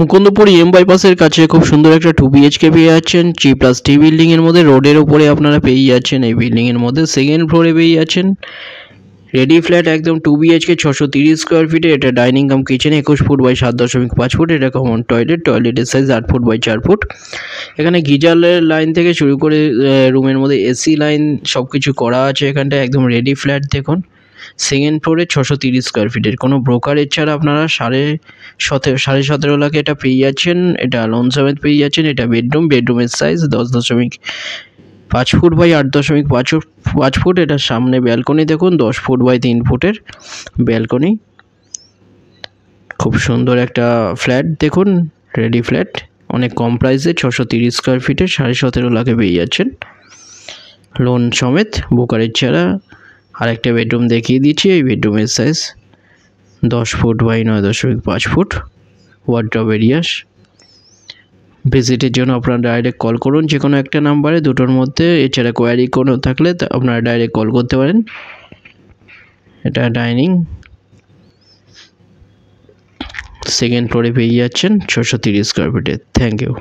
Mukundapur M বাইপাসের কাছে খুব সুন্দর একটা টু বিএইচকে পেয়ে যাচ্ছেন জি প্লাস টি বিল্ডিংয়ের মধ্যে রোডের ওপরে আপনারা পেয়ে যাচ্ছেন এই বিল্ডিংয়ের মধ্যে সেকেন্ড ফ্লোরে পেয়ে যাচ্ছেন রেডি ফ্ল্যাট একদম টু বিএইচকে ছশো তিরিশ স্কোয়ার ফিটে এটা ডাইনিং কাম কিচেন একুশ ফুট বাই সাত দশমিক পাঁচ ফুট এটা কমন টয়লেট টয়লেটের সাইজ আট ফুট বাই চার ফুট এখানে গিজারের লাইন থেকে শুরু করে রুমের মধ্যে এসি লাইন সব কিছু করা আছে এখানটা একদম রেডি ফ্ল্যাট দেখুন সেকেন্ড ফ্লোরে ছশো তিরিশ স্কোয়ার ফিটের কোনো ব্রোকারের ছাড়া আপনারা সাড়ে সতেরো সাড়ে সতেরো লাখে এটা পেয়ে যাচ্ছেন এটা লোন সমেত পেয়ে যাচ্ছেন এটা বেডরুম বেডরুমের সাইজ দশ দশমিক পাঁচ ফুট বাই আট দশমিক পাঁচ পাঁচ ফুট এটা সামনে ব্যালকনি দেখুন দশ ফুট বাই তিন ফুটের ব্যালকনি খুব সুন্দর একটা ফ্ল্যাট দেখুন রেডি ফ্ল্যাট অনেক কম প্রাইসে ছশো তিরিশ স্কোয়ার ফিটে সাড়ে সতেরো লাখে পেয়ে যাচ্ছেন লোন সমেত বোকারের ছাড়া আরেকটা বেডরুম দেখিয়ে দিচ্ছি এই বেডরুমের সাইজ দশ ফুট বাই নয় দশমিক পাঁচ ফুট ওয়ার্ড্রপ এরিয়াস ভিজিটের জন্য আপনারা ডাইরেক্ট কল করুন যে কোনো একটা নাম্বারে দুটোর মধ্যে এছাড়া কোয়ারি কোনো থাকলে আপনারা ডাইরেক্ট কল করতে পারেন এটা ডাইনিং সেকেন্ড ফ্লোরে পেয়ে যাচ্ছেন ছশো তিরিশ স্কোয়ার ফিটে থ্যাংক ইউ